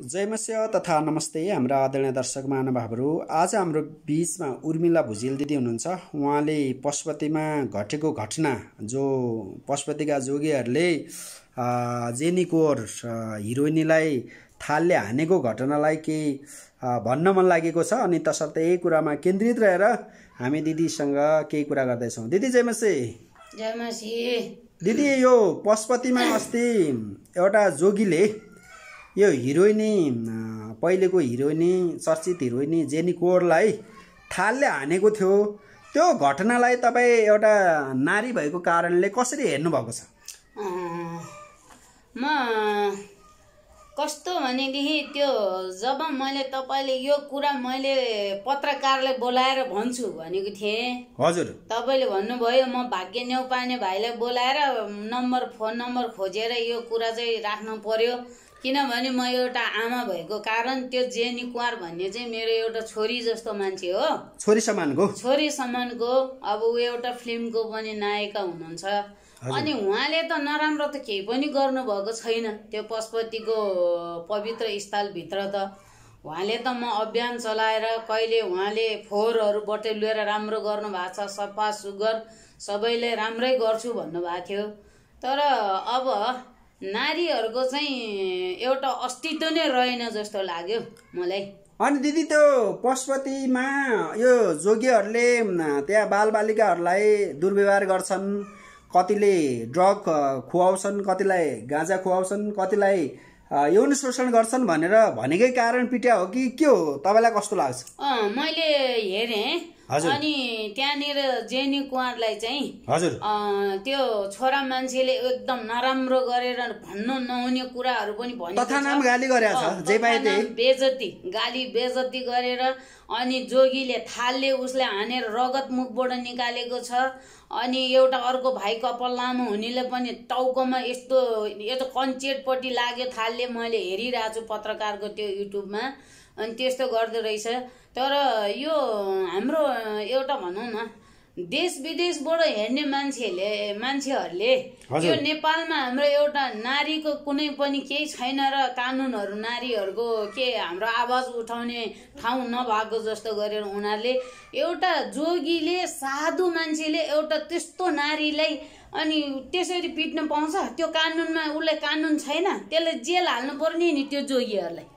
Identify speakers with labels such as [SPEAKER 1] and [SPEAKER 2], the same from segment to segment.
[SPEAKER 1] जय मस्य तथा नमस्ते हाम्रा आदरणीय दर्शक महानुभावहरू आज हाम्रो बिचमा उर्मिला भुजेल दिदी हुनुहुन्छ उहाँले पशुपतिमा घटेको घटना जो पशुपतिका जोगीहरूले जेनिकोर हिरोइनीलाई थालले हानेको घटनालाई केही भन्न मन लागेको छ अनि तसर्थ यही कुरामा केन्द्रित रहेर हामी दिदीसँग केही कुरा गर्दैछौँ दिदी जय मसे दिदी यो पशुपतिमा अस्ति एउटा जोगीले यो हिरोइनी पहिलेको हिरोइनी चर्चित हिरोइनी जेनी कोरलाई थालले हानेको थियो त्यो घटनालाई तपाईँ एउटा नारी भएको कारणले कसरी हेर्नुभएको छ
[SPEAKER 2] म कस्तो भनेदेखि त्यो जब मैले तपाईँले यो कुरा मैले पत्रकारलाई बोलाएर भन्छु भनेको थिएँ हजुर तपाईँले भन्नुभयो म भाग्य न्यौपाने भाइलाई बोलाएर नम्बर फोन नम्बर खोजेर यो कुरा चाहिँ राख्नु पर्यो किनभने म एउटा आमा भएको कारण त्यो जेनी कुवार भन्ने चाहिँ मेरो एउटा छोरी जस्तो मान्छे हो
[SPEAKER 1] छोरी समानको
[SPEAKER 2] छोरी समानको अब ऊ एउटा फिल्मको पनि नायिका हुनुहुन्छ अनि उहाँले त नराम्रो त केही पनि गर्नुभएको छैन त्यो पशुपतिको पवित्र स्थलभित्र त उहाँले त म अभियान चलाएर कहिले उहाँले फोहोरहरूबाट लिएर राम्रो गर्नुभएको छ सफा सुगर सबैले राम्रै गर्छु भन्नुभएको थियो तर अब नारीहरूको चाहिँ एउटा अस्तित्व नै रहेन जस्तो लाग्यो मलाई
[SPEAKER 1] अनि दिदी त्यो पशुपतिमा यो जोगीहरूले त्यहाँ बालबालिकाहरूलाई दुर्व्यवहार गर्छन् कतिले ड्रग खुवाउँछन् कतिलाई गाँजा खुवाउँछन् कतिलाई यौन शोषण गर्छन् भनेर भनेकै कारण पिट्या हो कि के हो तपाईँलाई कस्तो लाग्छ
[SPEAKER 2] मैले हेरेँ अनि त्यहाँनिर जेनी कुवारलाई चाहिँ हजुर त्यो छोरा मान्छेले एकदम नराम्रो गरेर भन्नु नहुने कुराहरू पनि भन्यो बेजती गाली बेजती गरेर अनि जोगीले थालले उसलाई हानेर रगत मुखबाट निकालेको छ अनि एउटा अर्को भाइ कपाल लामो हुनेले पनि टाउकोमा यस्तो यो त कन्चेटपट्टि लाग्यो थालले मैले हेरिरहेको छु पत्रकारको त्यो युट्युबमा अनि त्यस्तो गर्दो रहेछ तर यो हाम्रो एउटा भनौँ न देश विदेशबाट हेर्ने मान्छेहरूले मान्छेहरूले यो नेपालमा हाम्रो एउटा नारीको कुनै पनि केही छैन र कानुनहरू नारीहरूको के हाम्रो आवाज उठाउने ठाउँ नभएको जस्तो गरेर उनीहरूले एउटा जोगीले साधु मान्छेले एउटा त्यस्तो नारीलाई अनि त्यसरी पिट्न पाउँछ त्यो कानुनमा उसलाई कानुन छैन त्यसले जेल हाल्नु पर्ने नि त्यो जोगीहरूलाई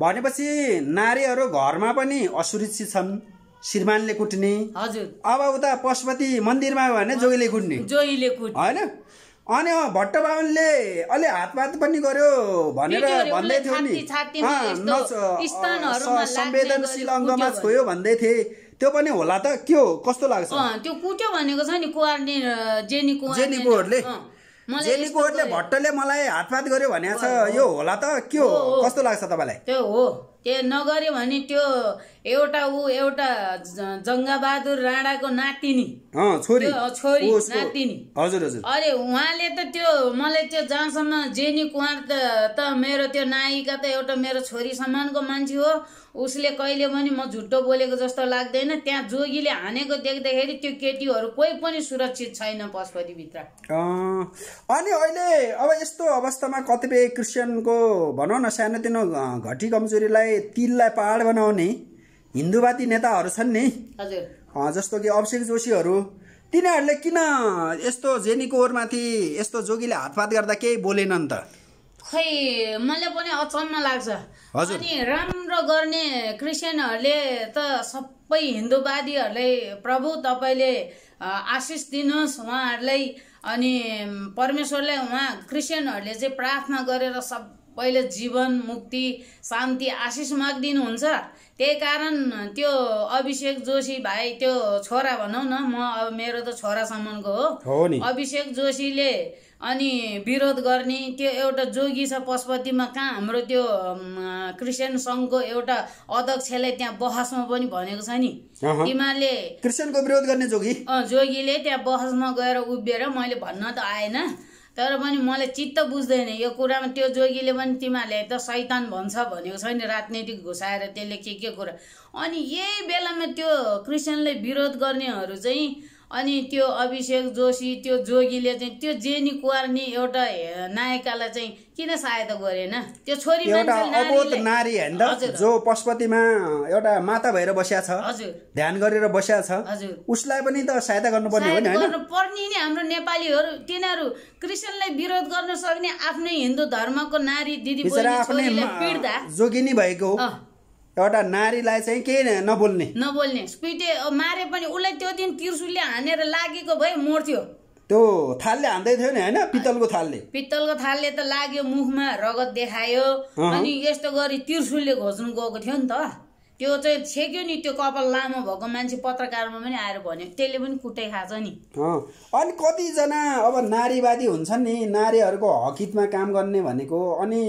[SPEAKER 1] भनेपछि नारीहरू घरमा पनि असुरक्षित छन् श्रीमानले कुट्ने हजुर अब उता पशुपति मन्दिरमा भने जोगीले कुट्ने
[SPEAKER 2] जोगीले कुट्ने होइन
[SPEAKER 1] अनि भट्ट बाहुनले अलि हातपात पनि गर्यो भनेर भन्दै थियो नि संवेदनशील अङ्गमा छोयो भन्दै थिए त्यो पनि होला त के हो कस्तो लाग्छ
[SPEAKER 2] त्यो कुट्यो भनेको छ नि जेनी जेनी
[SPEAKER 1] जेलीकोटले भट्टले मलाई हातपात गर्यो भने छ यो होला त के हो कस्तो लाग्छ तपाईँलाई त्यो हो
[SPEAKER 2] त्यो नगर्यो भने त्यो एउटा ऊ एउटा जङ्गाबहादुर राणाको नातिनी
[SPEAKER 1] छोरी छोरी नातिनी हजुर हजुर
[SPEAKER 2] अरे उहाँले त त्यो मलाई त्यो जहाँसम्म जेनी कुमार त मेरो त्यो नायिका त एउटा मेरो छोरी सम्मानको मान्छे हो उसले कहिले पनि म झुटो बोलेको जस्तो लाग्दैन त्यहाँ जोगीले हानेको देख्दाखेरि त्यो केटीहरू कोही पनि सुरक्षित छैन पशुपतिभित्र
[SPEAKER 1] अनि अहिले अब यस्तो अवस्थामा कतिपय क्रिस्चियनको भनौँ न सानोतिनो घटी कमजोरीलाई तिललाई पहाड बनाउने हिन्दूवादी नेताहरू छन् नि
[SPEAKER 2] हजुर
[SPEAKER 1] जस्तो कि अभिषेक जोशीहरू तिनीहरूले किन यस्तो जेनीको ओरमाथि यस्तो जोगीले हातपात गर्दा केही बोलेनन् त
[SPEAKER 2] खै मलाई पनि अचम्म लाग्छ अनि राम्रो गर्ने क्रिस्चियनहरूले त सबै हिन्दूवादीहरूलाई प्रभु तपाईँले आशिष दिनुहोस् उहाँहरूलाई अनि परमेश्वरलाई उहाँ क्रिस्चियनहरूले चाहिँ प्रार्थना गरेर सब पहिले जीवन मुक्ति शान्ति आशिष मागिदिनुहुन्छ त्यही कारण त्यो अभिषेक जोशी भाइ त्यो छोरा भनौँ न म अब मेरो त छोरासम्मको हो अभिषेक जोशीले अनि विरोध गर्ने त्यो एउटा जोगी छ पशुपतिमा कहाँ हाम्रो त्यो क्रिस्चियन सङ्घको एउटा अध्यक्षले त्यहाँ बहसमा पनि भनेको छ नि
[SPEAKER 1] तिमीहरूले क्रिस्चियनको विरोध गर्ने जोगी
[SPEAKER 2] जोगीले त्यहाँ बहसमा गएर उभिएर मैले भन्न त आएन तर पनि मलाई चित्त बुझ्दैन यो कुरामा त्यो जोगीले पनि तिमीहरूले त सैतान भन्छ भनेको छैन राजनीतिक घुसाएर त्यसले के के कुरा अनि यही बेलामा त्यो क्रिस्चियनले विरोध गर्नेहरू चाहिँ अनि त्यो अभिषेक जोशी त्यो जोगीले चाहिँ त्यो जेनी कुवार्नी एउटा नायिकालाई चाहिँ किन सहायता गरेन त्यो छोरी
[SPEAKER 1] नारी होइन जो पशुपतिमा एउटा माता भएर बसिया छ हजुर ध्यान गरेर बसिया छ हजुर उसलाई पनि त सहायता गर्नुपर्ने हो नि
[SPEAKER 2] पर्ने नि हाम्रो नेपालीहरू तिनीहरू क्रिस्चियनलाई विरोध गर्न सक्ने आफ्नै हिन्दू धर्मको नारी दिदी जोगिनी
[SPEAKER 1] भएको हो एउटा नारीलाई चाहिँ केही नबोल्ने
[SPEAKER 2] नबोल्ने स्पिटे मारे पनि उसलाई त्यो दिन त्रिशुलले हानेर लागेको भए मर्थ्यो
[SPEAKER 1] त्यो थालले हान्दै थियो नि होइन पित्तलको थालले
[SPEAKER 2] पित्तलको थालले त लाग्यो मुखमा रगत देखायो अनि यस्तो गरी तिर्सुले घोज्नु गएको थियो नि त त्यो चाहिँ छेक्यो नि त्यो कपाल लामो भएको मान्छे पत्रकारमा पनि आएर भन्यो त्यसले पनि कुटै खान्छ नि
[SPEAKER 1] अनि कतिजना अब नारीवादी हुन्छन् नि नारीहरूको हकितमा काम गर्ने भनेको अनि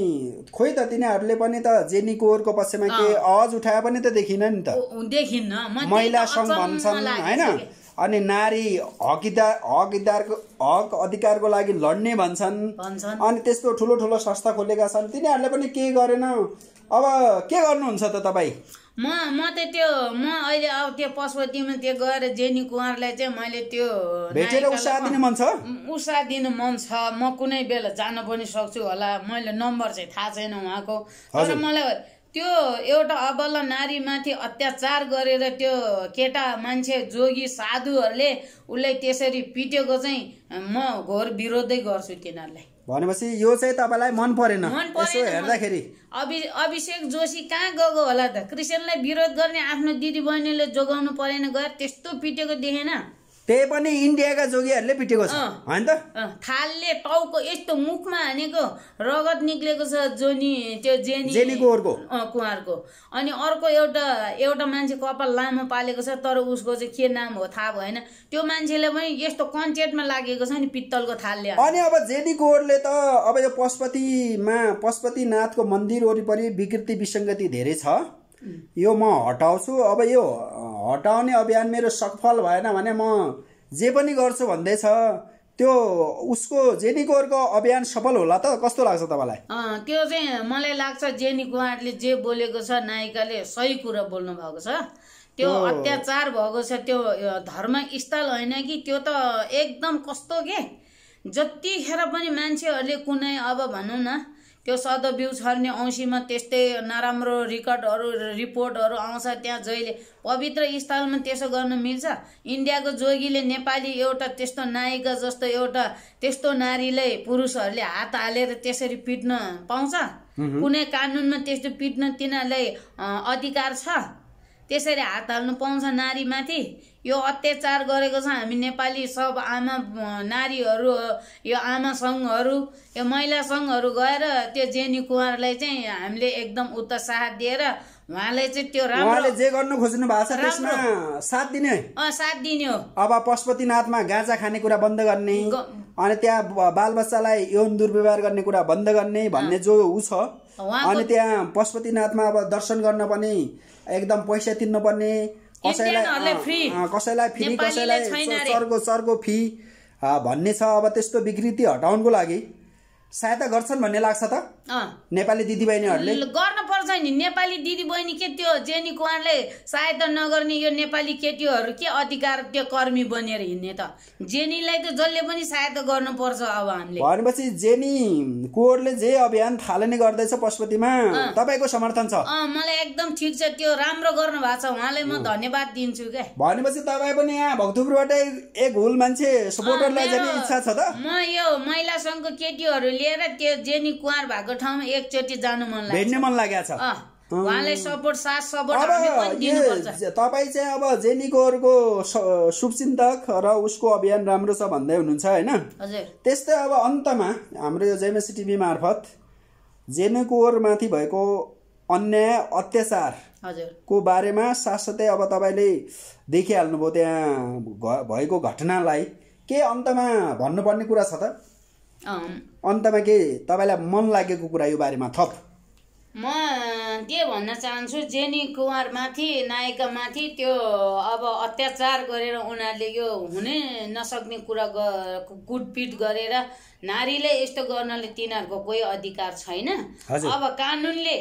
[SPEAKER 1] खोइ त तिनीहरूले पनि त जेनी कोरको पक्षमा के आवाज उठाए पनि त देखिन नि त
[SPEAKER 2] देखिन्न महिला सङ्घ भन्छन् होइन
[SPEAKER 1] अनि नारी हकिदार हकिदारको हक अधिकारको लागि लड्ने भन्छन् अनि त्यस्तो ठुलो ठुलो संस्था खोलेका छन् तिनीहरूले पनि के गरेन अब के गर्नुहुन्छ त तपाईँ
[SPEAKER 2] म म त त्यो म अहिले अब त्यो पशुपतिमा त्यो गएर जेनी कुँवरलाई चाहिँ मैले त्यो उत्साह दिनु मन छ म कुनै बेला जान पनि सक्छु होला मैले नम्बर चाहिँ थाहा छैन उहाँको तर मलाई त्यो एउटा अबल नारीमाथि अत्याचार गरेर त्यो केटा मान्छे जोगी साधुहरूले उसलाई त्यसरी पिटेको चाहिँ म घोर विरोधै गर्छु तिनीहरूलाई
[SPEAKER 1] भनेपछि यो चाहिँ तपाईँलाई मन परेन हेर्दाखेरि
[SPEAKER 2] अभि अभिषेक जोशी कहाँ गएको होला त क्रिस्चियनलाई विरोध गर्ने आफ्नो दिदी बहिनीले जोगाउनु परेन गएर त्यस्तो पिटेको देखेन
[SPEAKER 1] त्यही पनि इन्डियाका जोगीहरूले पिटेको छ होइन त
[SPEAKER 2] थालले टाउको यस्तो मुखमा हानेको रगत निक्लेको छ जोनी त्यो जेनी जेनी कुवरको कुवारको अनि अर्को एउटा एउटा मान्छे कपाल लामो पालेको छ तर उसको चाहिँ के नाम हो थाहा भएन त्यो मान्छेले पनि यस्तो कन्चेटमा लागेको छ नि पित्तलको थालले अनि अब
[SPEAKER 1] जेनी त अब यो पशुपतिमा पशुपतिनाथको मन्दिर वरिपरि विकृति विसङ्गति धेरै छ यो म हटाउँछु अब यो हटाउने अभियान मेरो सफल भएन भने म जे पनि गर्छु भन्दैछ त्यो उसको जेनी गोरको अभियान सफल होला त कस्तो लाग्छ तपाईँलाई
[SPEAKER 2] त्यो चाहिँ मलाई लाग्छ जेनी गुवारले जे बोलेको छ नायिकाले सही कुरा बोल्नु भएको छ
[SPEAKER 1] त्यो अत्याचार
[SPEAKER 2] भएको छ त्यो धर्म स्थल होइन कि त्यो त एकदम कस्तो के जतिखेर पनि मान्छेहरूले कुनै अब भनौँ न त्यो सदबिउ छर्ने औँसीमा त्यस्तै नराम्रो रेकर्डहरू रिपोर्टहरू आउँछ त्यहाँ जहिले पवित्र स्थलमा त्यसो गर्न मिल्छ इन्डियाको जोगीले नेपाली एउटा त्यस्तो नायिका जस्तो एउटा त्यस्तो नारीलाई पुरुषहरूले हात हालेर त्यसरी पिट्न पाउँछ कुनै कानुनमा त्यस्तो पिट्न तिनीहरूलाई अधिकार छ त्यसरी हात हाल्नु पाउँछ नारीमाथि यो अत्याचार गरेको छ हामी नेपाली सब आमा नारीहरू यो आमा सङ्घहरू यो महिला सङ्घहरू गएर त्यो जेनी कुमारलाई चाहिँ हामीले एकदम उत्साह दिएर उहाँलाई चाहिँ त्यो राम्रो
[SPEAKER 1] जे गर्नु खोज्नु भएको छ त्यसमा साथ दिने साथ दिने हो अब पशुपतिनाथमा गाजा खाने कुरा बन्द गर्ने अनि त्यहाँ बालबच्चालाई यौन दुर्व्यवहार गर्ने कुरा बन्द गर्ने भन्ने जो ऊ छ अनि त्यहाँ पशुपतिनाथमा अब दर्शन गर्न पनि एकदम पैसा तिर्नुपर्ने
[SPEAKER 2] कसैलाई
[SPEAKER 1] कसैलाई फ्री कसैलाई चर्को चर्को फी भन्ने छ अब त्यस्तो विकृति हटाउनुको लागि सहायता गर्छन् भन्ने लाग्छ त नेपाली दिदीबहिनीहरूले
[SPEAKER 2] गर्न पर्छ नि नेपाली दिदीबहिनी के त्यो जेनी कुवारले सहायता नगर्ने यो नेपाली केटीहरू के अधिकार त्यो कर्मी बनेर हिँड्ने त जेनीलाई त जसले पनि सहायता गर्नुपर्छ अब हामीले
[SPEAKER 1] भनेपछि जेनी कुवरले जे अभियान थालने गर्दैछ पशुपतिमा तपाईँको समर्थन छ
[SPEAKER 2] मलाई एकदम ठिक छ त्यो राम्रो गर्नु भएको छ उहाँलाई म धन्यवाद दिन्छु क्या
[SPEAKER 1] भनेपछि तपाईँ पनि यहाँ भक्तपुरबाटै एक हुल मान्छे सपोर्टरलाई जाने इच्छा छ त
[SPEAKER 2] म यो महिला सङ्घको केटीहरू लिएर त्यो जेनी कुवार भएको ठाउँमा एकचोटि जानु मन लाग्छ भेट्ने मन लागेको छ
[SPEAKER 1] तपाईँ चाहिँ अब जेनिकोरको शुभचिन्तक र उसको अभियान राम्रो छ भन्दै हुनुहुन्छ होइन त्यस्तै अब अन्तमा हाम्रो यो जेमेसी टिभी मार्फत जेनिकोरमाथि भएको अन्याय अत्याचार को बारेमा साथसाथै अब तपाईँले देखिहाल्नुभयो त्यहाँ भएको घटनालाई के अन्तमा भन्नुपर्ने कुरा छ त अन्तमा के तपाईँलाई मन लागेको कुरा यो बारेमा थप
[SPEAKER 2] म के भन्न चाहन्छु जेनी कुमारमाथि नायिकामाथि त्यो अब अत्याचार गरेर उनीहरूले यो हुनै नसक्ने कुरा गुटपिट गरेर नारीले यस्तो गर्नले तिनीहरूको कोही अधिकार छैन अब कानुनले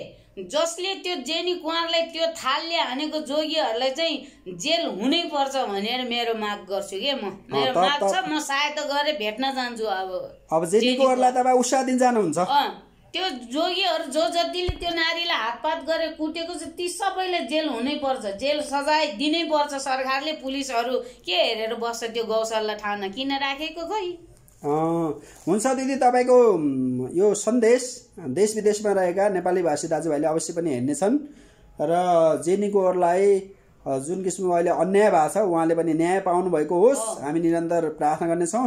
[SPEAKER 2] जसले त्यो जेनी कुँवरलाई त्यो थालले हानेको जोगीहरूलाई चाहिँ जेल हुनै पर्छ भनेर मेरो माग गर्छु के म मेरो माग छ म सहायता गरेर भेट्न जान्छु अब
[SPEAKER 1] अब जेनी कुँवरलाई उसा दिन जानुहुन्छ
[SPEAKER 2] त्यो जोगीहरू जो जतिले त्यो नारीलाई हातपात गरेर कुटेको छ ती सबैलाई जेल हुनै पर्छ जेल सजाय दिनै पर्छ सरकारले पुलिसहरू के हेरेर बस्छ त्यो गौशाला ठाउँमा किन राखेको खै
[SPEAKER 1] हुन्छ दिदी तपाईँको यो सन्देश देश विदेशमा रहेका नेपाली भाषी दाजुभाइले अवश्य पनि हेर्नेछन् र जेनिकोहरूलाई जुन किसिमको अहिले अन्याय भएको छ उहाँले पनि न्याय पाउनुभएको होस् हामी निरन्तर प्रार्थना गर्नेछौँ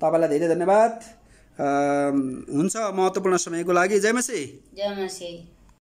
[SPEAKER 1] तपाईँलाई धेरै धन्यवाद हुन्छ महत्त्वपूर्ण समयको लागि जयमसी
[SPEAKER 2] जयमसी